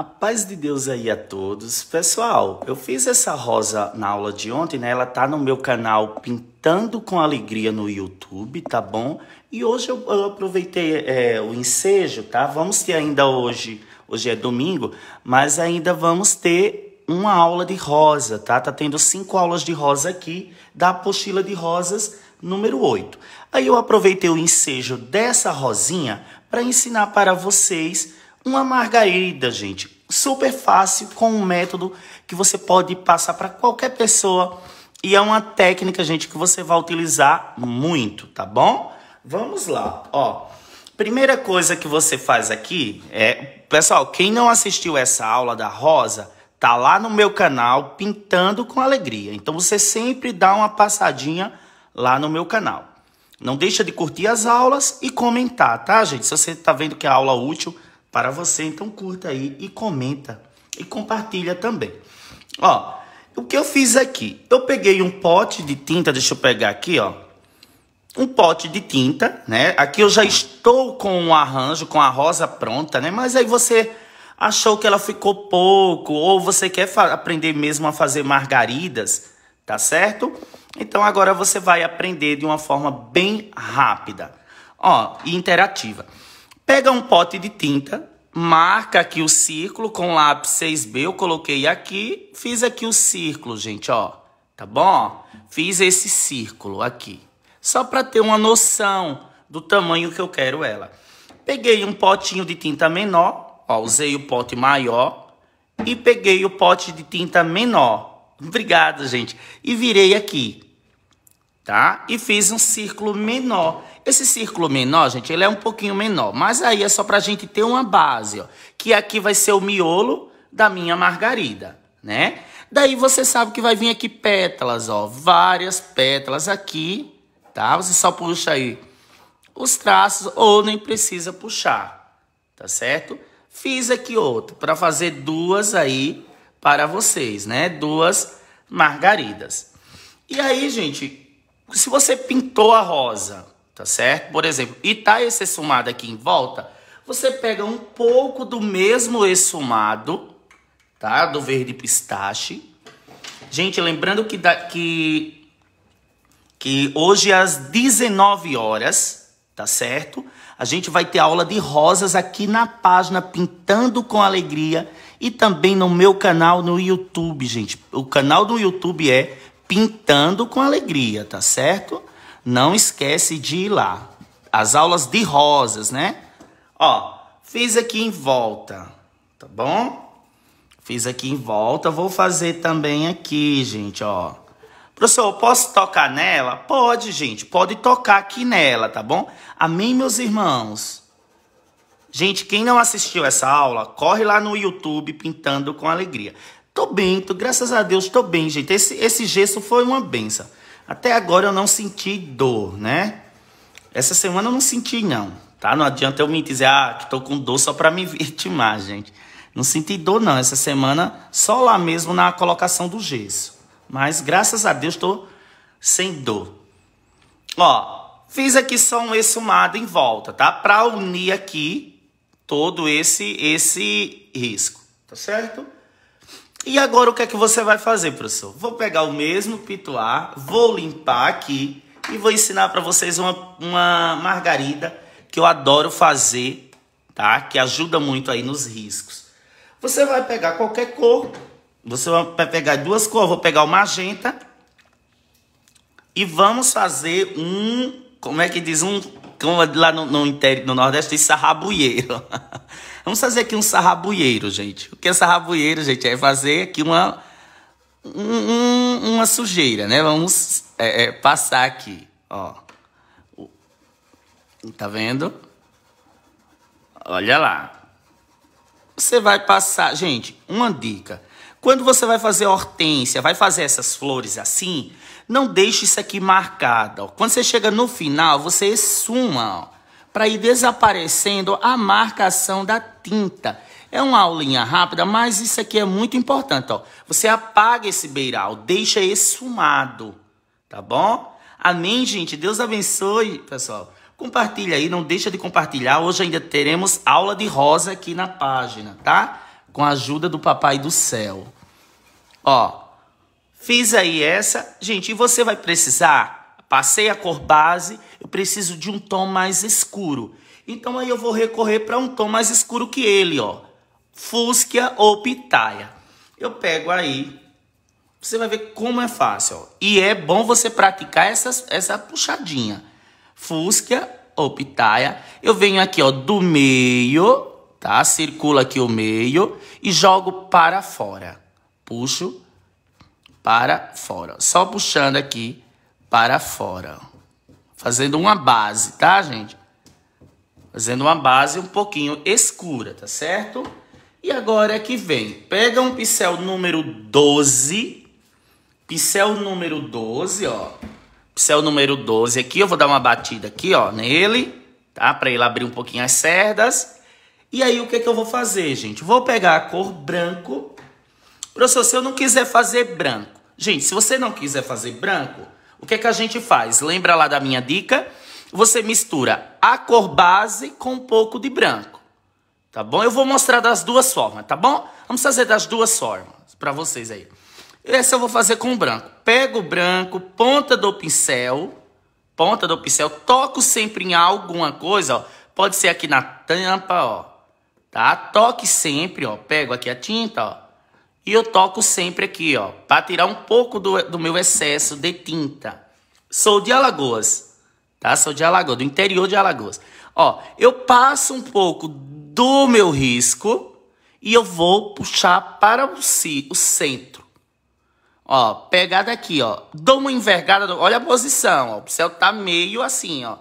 A paz de Deus aí a todos. Pessoal, eu fiz essa rosa na aula de ontem, né? Ela tá no meu canal Pintando com Alegria no YouTube, tá bom? E hoje eu, eu aproveitei é, o ensejo, tá? Vamos ter ainda hoje, hoje é domingo, mas ainda vamos ter uma aula de rosa, tá? Tá tendo cinco aulas de rosa aqui, da apostila de rosas número 8. Aí eu aproveitei o ensejo dessa rosinha para ensinar para vocês uma margarida, gente, super fácil, com um método que você pode passar para qualquer pessoa e é uma técnica, gente, que você vai utilizar muito, tá bom? Vamos lá, ó. Primeira coisa que você faz aqui é, pessoal, quem não assistiu essa aula da Rosa, tá lá no meu canal Pintando com Alegria. Então você sempre dá uma passadinha lá no meu canal. Não deixa de curtir as aulas e comentar, tá, gente? Se você tá vendo que é aula útil, para você. Então curta aí e comenta e compartilha também. Ó, o que eu fiz aqui? Eu peguei um pote de tinta, deixa eu pegar aqui, ó. Um pote de tinta, né? Aqui eu já estou com o um arranjo, com a rosa pronta, né? Mas aí você achou que ela ficou pouco, ou você quer aprender mesmo a fazer margaridas, tá certo? Então agora você vai aprender de uma forma bem rápida, ó, e interativa. Pega um pote de tinta, marca aqui o círculo com lápis 6B, eu coloquei aqui, fiz aqui o círculo, gente, ó, tá bom? Fiz esse círculo aqui, só para ter uma noção do tamanho que eu quero ela. Peguei um potinho de tinta menor, ó, usei o pote maior e peguei o pote de tinta menor. Obrigado, gente. E virei aqui tá? E fiz um círculo menor. Esse círculo menor, gente, ele é um pouquinho menor, mas aí é só para gente ter uma base, ó, que aqui vai ser o miolo da minha margarida, né? Daí você sabe que vai vir aqui pétalas, ó, várias pétalas aqui, tá? Você só puxa aí os traços ou nem precisa puxar, tá certo? Fiz aqui outro para fazer duas aí para vocês, né? Duas margaridas. E aí, gente, se você pintou a rosa, tá certo? Por exemplo, e tá esse exumado aqui em volta, você pega um pouco do mesmo exumado, tá? Do verde pistache. Gente, lembrando que, da, que, que hoje às 19 horas, tá certo? A gente vai ter aula de rosas aqui na página Pintando com Alegria e também no meu canal no YouTube, gente. O canal do YouTube é pintando com alegria, tá certo? Não esquece de ir lá. As aulas de rosas, né? Ó, fiz aqui em volta, tá bom? Fiz aqui em volta, vou fazer também aqui, gente, ó. Professor, posso tocar nela? Pode, gente, pode tocar aqui nela, tá bom? Amém, meus irmãos? Gente, quem não assistiu essa aula, corre lá no YouTube Pintando com Alegria. Tô bem, tô, graças a Deus tô bem, gente. Esse, esse gesso foi uma benção. Até agora eu não senti dor, né? Essa semana eu não senti, não. Tá? Não adianta eu me dizer, ah, que tô com dor só pra me vitimar, gente. Não senti dor, não. Essa semana, só lá mesmo na colocação do gesso. Mas graças a Deus tô sem dor. Ó, fiz aqui só um exumado em volta, tá? Pra unir aqui todo esse, esse risco, tá certo? E agora o que é que você vai fazer, professor? Vou pegar o mesmo pituar, vou limpar aqui e vou ensinar para vocês uma, uma margarida que eu adoro fazer, tá? Que ajuda muito aí nos riscos. Você vai pegar qualquer cor, você vai pegar duas cores, vou pegar o magenta e vamos fazer um, como é que diz, um, como lá no, no, interior, no Nordeste, sarrabulheiro. Vamos fazer aqui um sarrabulheiro, gente. O que é sarrabulheiro, gente? É fazer aqui uma, um, uma sujeira, né? Vamos é, é, passar aqui, ó. Tá vendo? Olha lá. Você vai passar... Gente, uma dica. Quando você vai fazer hortênsia, vai fazer essas flores assim, não deixe isso aqui marcado. Ó. Quando você chega no final, você suma, ó para ir desaparecendo a marcação da tinta. É uma aulinha rápida, mas isso aqui é muito importante. Ó. Você apaga esse beiral, deixa esfumado, tá bom? Amém, gente? Deus abençoe, pessoal. Compartilha aí, não deixa de compartilhar. Hoje ainda teremos aula de rosa aqui na página, tá? Com a ajuda do Papai do Céu. Ó, fiz aí essa. Gente, e você vai precisar Passei a cor base, eu preciso de um tom mais escuro. Então aí eu vou recorrer para um tom mais escuro que ele, ó. Fúsquia ou pitaia. Eu pego aí, você vai ver como é fácil, ó. E é bom você praticar essas, essa puxadinha. Fúsquia ou pitaia. Eu venho aqui, ó, do meio, tá? Circula aqui o meio e jogo para fora. Puxo para fora. Só puxando aqui para fora. Fazendo uma base, tá, gente? Fazendo uma base um pouquinho escura, tá certo? E agora é que vem. Pega um pincel número 12. Pincel número 12, ó. Pincel número 12 aqui. Eu vou dar uma batida aqui, ó, nele. Tá? Pra ele abrir um pouquinho as cerdas. E aí, o que, é que eu vou fazer, gente? Vou pegar a cor branco. Professor, se eu não quiser fazer branco. Gente, se você não quiser fazer branco, o que é que a gente faz? Lembra lá da minha dica? Você mistura a cor base com um pouco de branco, tá bom? Eu vou mostrar das duas formas, tá bom? Vamos fazer das duas formas para vocês aí. Essa eu vou fazer com branco. Pego o branco, ponta do pincel, ponta do pincel, toco sempre em alguma coisa, ó. Pode ser aqui na tampa, ó. Tá? Toque sempre, ó. Pego aqui a tinta, ó. E eu toco sempre aqui, ó, para tirar um pouco do, do meu excesso de tinta. Sou de Alagoas, tá? Sou de Alagoas, do interior de Alagoas. Ó, eu passo um pouco do meu risco e eu vou puxar para o, si, o centro. Ó, pegada aqui, ó. Dou uma envergada, olha a posição, ó. O céu tá meio assim, ó.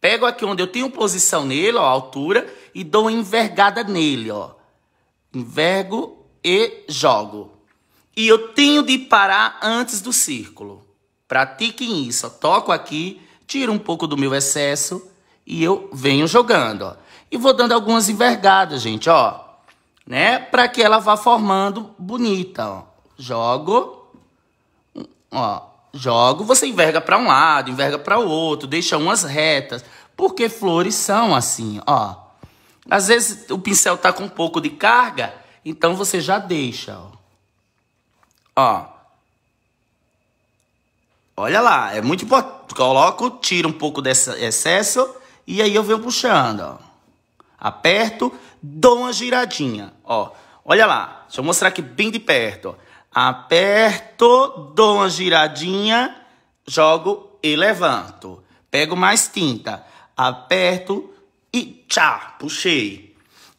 Pego aqui onde eu tenho posição nele, ó, altura, e dou uma envergada nele, ó. Envergo e jogo. E eu tenho de parar antes do círculo. Pratiquem isso. Eu toco aqui, tiro um pouco do meu excesso e eu venho jogando. Ó. E vou dando algumas envergadas, gente, ó. Né? Para que ela vá formando bonita, ó. Jogo. Ó, jogo, você enverga para um lado, enverga para o outro, deixa umas retas, porque flores são assim, ó. Às vezes o pincel tá com um pouco de carga, então você já deixa, ó. ó. Olha lá, é muito importante. Coloco, tiro um pouco desse excesso e aí eu venho puxando, ó. Aperto, dou uma giradinha, ó. Olha lá, deixa eu mostrar aqui bem de perto, ó. Aperto, dou uma giradinha, jogo e levanto. Pego mais tinta, aperto e tchá, puxei.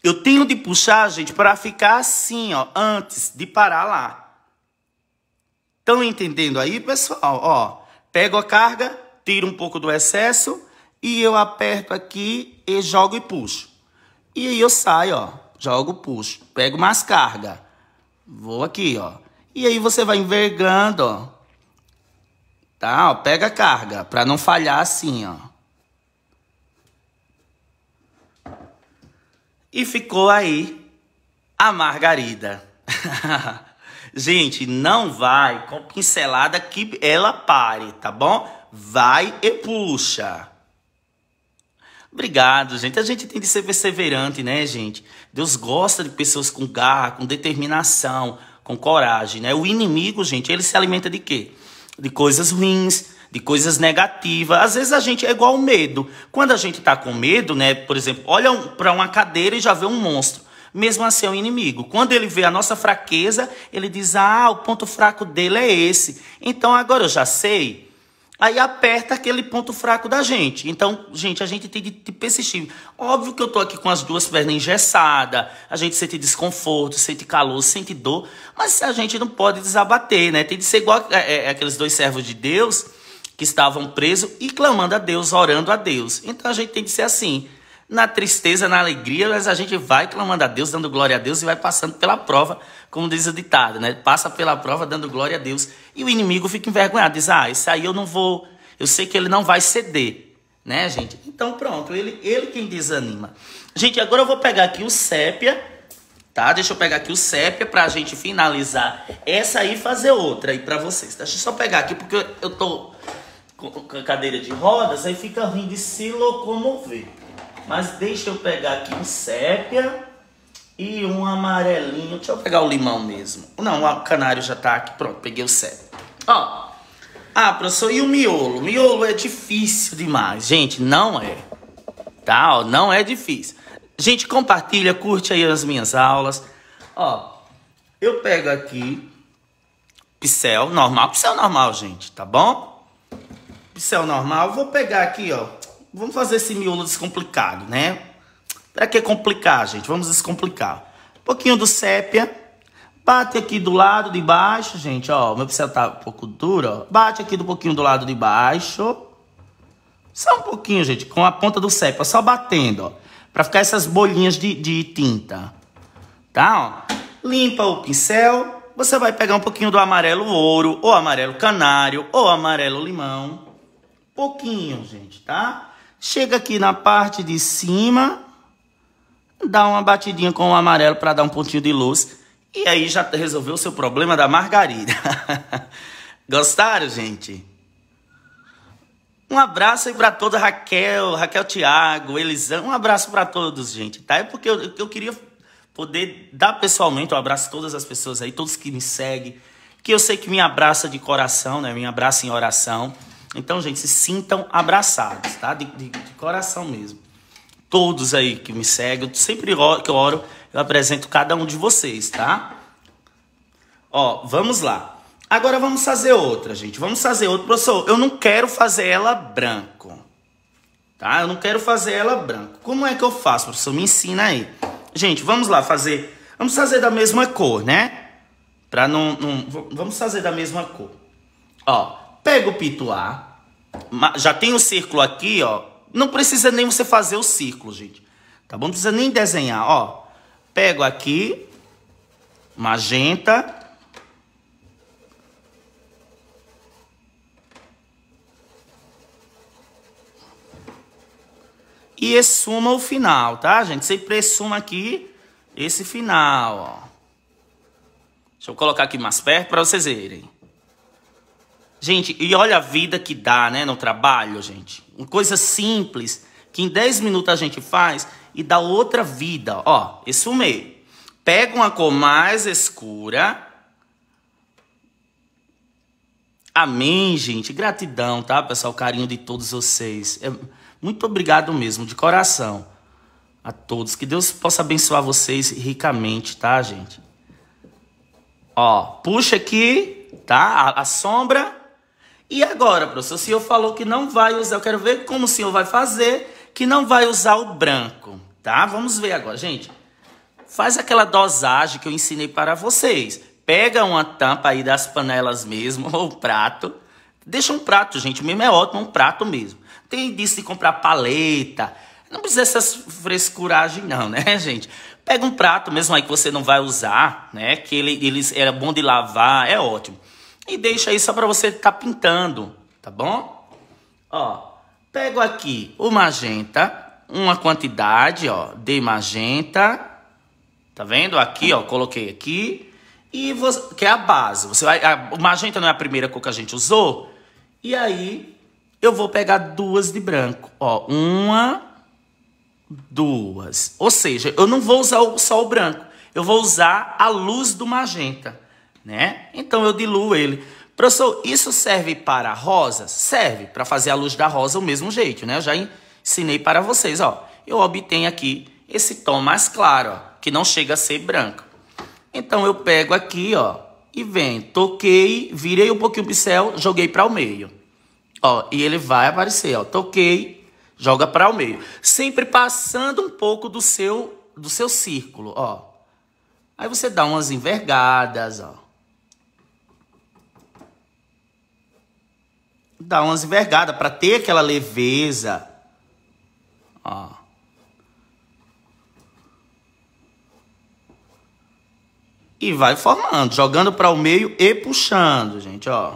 Eu tenho de puxar, gente, para ficar assim, ó, antes de parar lá. Estão entendendo aí, pessoal? Ó, pego a carga, tiro um pouco do excesso e eu aperto aqui e jogo e puxo. E aí eu saio, ó, jogo, puxo, pego mais carga. Vou aqui, ó. E aí você vai envergando, ó. Tá? Ó, pega a carga, para não falhar assim, ó. E ficou aí a Margarida. Gente, não vai com pincelada que ela pare, tá bom? Vai e puxa. Obrigado, gente. A gente tem de ser perseverante, né, gente? Deus gosta de pessoas com garra, com determinação, com coragem, né? O inimigo, gente, ele se alimenta de quê? De coisas ruins, de coisas negativas. Às vezes a gente é igual ao medo. Quando a gente está com medo, né? Por exemplo, olha para uma cadeira e já vê um monstro. Mesmo assim é um inimigo. Quando ele vê a nossa fraqueza, ele diz: Ah, o ponto fraco dele é esse. Então agora eu já sei aí aperta aquele ponto fraco da gente. Então, gente, a gente tem de, de persistir. Óbvio que eu tô aqui com as duas pernas engessadas, a gente sente desconforto, sente calor, sente dor, mas a gente não pode desabater, né? Tem de ser igual é, é, aqueles dois servos de Deus que estavam presos e clamando a Deus, orando a Deus. Então a gente tem que ser assim. Na tristeza, na alegria, mas a gente vai clamando a Deus, dando glória a Deus e vai passando pela prova, como diz o ditado, né? Passa pela prova dando glória a Deus. E o inimigo fica envergonhado, diz: Ah, isso aí eu não vou, eu sei que ele não vai ceder, né, gente? Então pronto, ele, ele quem desanima. Gente, agora eu vou pegar aqui o sépia, tá? Deixa eu pegar aqui o sépia pra gente finalizar essa aí e fazer outra aí pra vocês. Deixa eu só pegar aqui porque eu tô cadeira de rodas, aí fica ruim de se locomover. Mas deixa eu pegar aqui um sépia e um amarelinho. Deixa eu pegar o limão mesmo. Não, o canário já tá aqui. Pronto, peguei o sépia. Ó. Ah, professor, e o miolo? O miolo é difícil demais. Gente, não é. Tá? Ó, não é difícil. Gente, compartilha, curte aí as minhas aulas. Ó, eu pego aqui pincel normal, pincel normal, gente, tá bom? pincel é normal, vou pegar aqui, ó. Vamos fazer esse miolo descomplicado, né? Pra que complicar, gente? Vamos descomplicar. Um pouquinho do sépia. Bate aqui do lado de baixo, gente, ó. Meu pincel tá um pouco duro, ó. Bate aqui do pouquinho do lado de baixo. Só um pouquinho, gente, com a ponta do sépia, só batendo, ó. Pra ficar essas bolinhas de, de tinta. Tá, ó? Limpa o pincel. Você vai pegar um pouquinho do amarelo ouro, ou amarelo canário, ou amarelo limão pouquinho, gente, tá? Chega aqui na parte de cima, dá uma batidinha com o amarelo para dar um pontinho de luz e aí já resolveu o seu problema da margarida. Gostaram, gente? Um abraço aí para toda Raquel, Raquel Tiago, Elisão. Um abraço para todos, gente, tá? É porque eu, eu queria poder dar pessoalmente um abraço a todas as pessoas aí, todos que me seguem, que eu sei que me abraça de coração, né? Me abraça em oração. Então, gente, se sintam abraçados, tá? De, de, de coração mesmo. Todos aí que me seguem, eu sempre que eu oro, eu apresento cada um de vocês, tá? Ó, vamos lá. Agora vamos fazer outra, gente. Vamos fazer outra. Professor, eu não quero fazer ela branco. Tá? Eu não quero fazer ela branco. Como é que eu faço, professor? Me ensina aí. Gente, vamos lá fazer. Vamos fazer da mesma cor, né? Pra não. não vamos fazer da mesma cor. Ó, Pega o A, já tem o círculo aqui, ó. Não precisa nem você fazer o círculo, gente. Tá bom? Não precisa nem desenhar, ó. Pego aqui, magenta. E exuma o final, tá, gente? Sempre exuma aqui esse final, ó. Deixa eu colocar aqui mais perto para vocês verem. Gente, e olha a vida que dá, né, no trabalho, gente. Uma coisa simples que em 10 minutos a gente faz e dá outra vida, ó. esfumei. Pega uma cor mais escura. Amém, gente. Gratidão, tá, pessoal? O carinho de todos vocês. É muito obrigado mesmo, de coração. A todos. Que Deus possa abençoar vocês ricamente, tá, gente? Ó, puxa aqui, tá? A, a sombra. E agora, professor, o senhor falou que não vai usar, eu quero ver como o senhor vai fazer, que não vai usar o branco, tá? Vamos ver agora, gente. Faz aquela dosagem que eu ensinei para vocês. Pega uma tampa aí das panelas mesmo, ou prato. Deixa um prato, gente, mesmo é ótimo, um prato mesmo. Tem disso de comprar paleta, não precisa essas frescuragem não, né, gente? Pega um prato mesmo aí que você não vai usar, né? Que ele, ele era bom de lavar, é ótimo. E deixa aí só para você estar tá pintando, tá bom? Ó, pego aqui o magenta, uma quantidade, ó, de magenta. Tá vendo? Aqui, ó, coloquei aqui. E você, que é a base. Você vai, a, o magenta não é a primeira cor que a gente usou. E aí, eu vou pegar duas de branco. Ó, uma, duas. Ou seja, eu não vou usar só o branco. Eu vou usar a luz do magenta né? Então eu diluo ele. Professor, isso serve para rosa, Serve para fazer a luz da rosa o mesmo jeito, né? Eu já ensinei para vocês, ó. Eu obtenho aqui esse tom mais claro, ó, que não chega a ser branco. Então eu pego aqui, ó, e vem, toquei, virei um pouquinho o pincel, joguei para o meio. Ó, e ele vai aparecer, ó, toquei, joga para o meio. Sempre passando um pouco do seu do seu círculo, ó. Aí você dá umas envergadas, ó. dá umas envergadas para ter aquela leveza. Ó. E vai formando, jogando para o meio e puxando, gente, ó.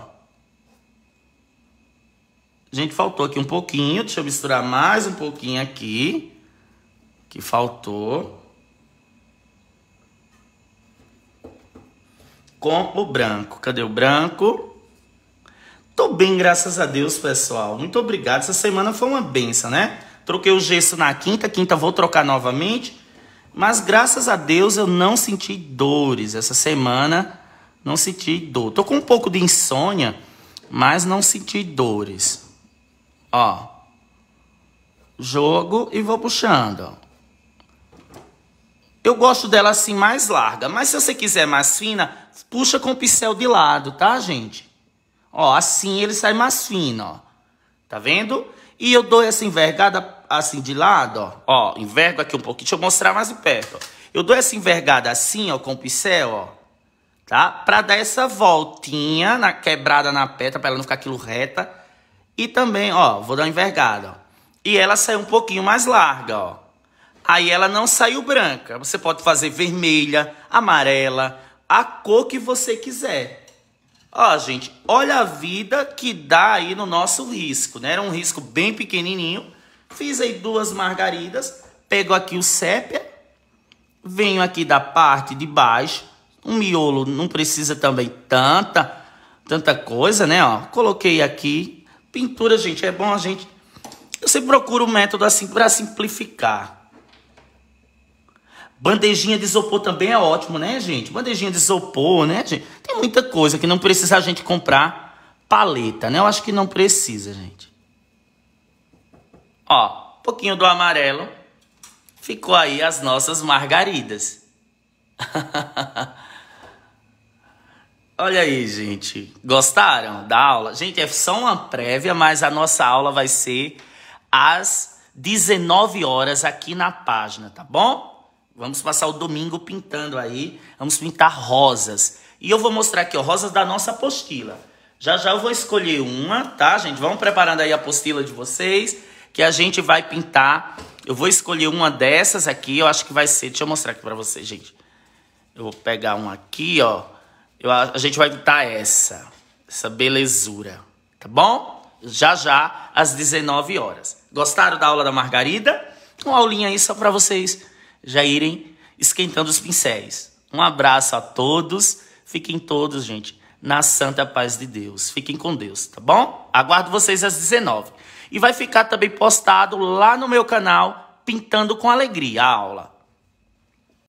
Gente, faltou aqui um pouquinho. Deixa eu misturar mais um pouquinho aqui. Que faltou. Com o branco. Cadê o branco? Tô bem, graças a Deus, pessoal. Muito obrigado. Essa semana foi uma benção, né? Troquei o gesso na quinta, quinta vou trocar novamente. Mas graças a Deus eu não senti dores essa semana. Não senti dor. Tô com um pouco de insônia, mas não senti dores. Ó. Jogo e vou puxando. Eu gosto dela assim mais larga, mas se você quiser mais fina, puxa com o pincel de lado, tá, gente? Ó, assim ele sai mais fino, ó. Tá vendo? E eu dou essa envergada assim de lado, ó. Ó, envergo aqui um pouquinho. Deixa eu mostrar mais de perto, ó. Eu dou essa envergada assim, ó, com o pincel, ó. Tá? Pra dar essa voltinha na quebrada na peta pra ela não ficar aquilo reta. E também, ó, vou dar uma envergada, ó. E ela saiu um pouquinho mais larga, ó. Aí ela não saiu branca. Você pode fazer vermelha, amarela, a cor que você quiser. Ó, gente, olha a vida que dá aí no nosso risco, né? Era um risco bem pequenininho. Fiz aí duas margaridas, pego aqui o sépia, venho aqui da parte de baixo. Um miolo não precisa também tanta, tanta coisa, né? Ó, coloquei aqui. Pintura, gente, é bom a gente... Eu sempre procuro um método assim para simplificar. Bandejinha de isopor também é ótimo, né, gente? Bandejinha de isopor, né, gente? Tem muita coisa que não precisa a gente comprar paleta, né? Eu acho que não precisa, gente. Ó, um pouquinho do amarelo. Ficou aí as nossas margaridas. Olha aí, gente. Gostaram da aula? Gente, é só uma prévia, mas a nossa aula vai ser às 19 horas aqui na página, tá bom? Vamos passar o domingo pintando aí. Vamos pintar rosas. E eu vou mostrar aqui, ó, rosas da nossa apostila. Já já eu vou escolher uma, tá, gente? Vamos preparando aí a apostila de vocês, que a gente vai pintar. Eu vou escolher uma dessas aqui, eu acho que vai ser... Deixa eu mostrar aqui pra vocês, gente. Eu vou pegar uma aqui, ó. Eu, a gente vai pintar essa. Essa belezura, tá bom? Já já, às 19 horas. Gostaram da aula da Margarida? Uma aulinha aí só pra vocês já irem esquentando os pincéis. Um abraço a todos. Fiquem todos, gente, na santa paz de Deus. Fiquem com Deus, tá bom? Aguardo vocês às 19. E vai ficar também postado lá no meu canal Pintando com Alegria a aula.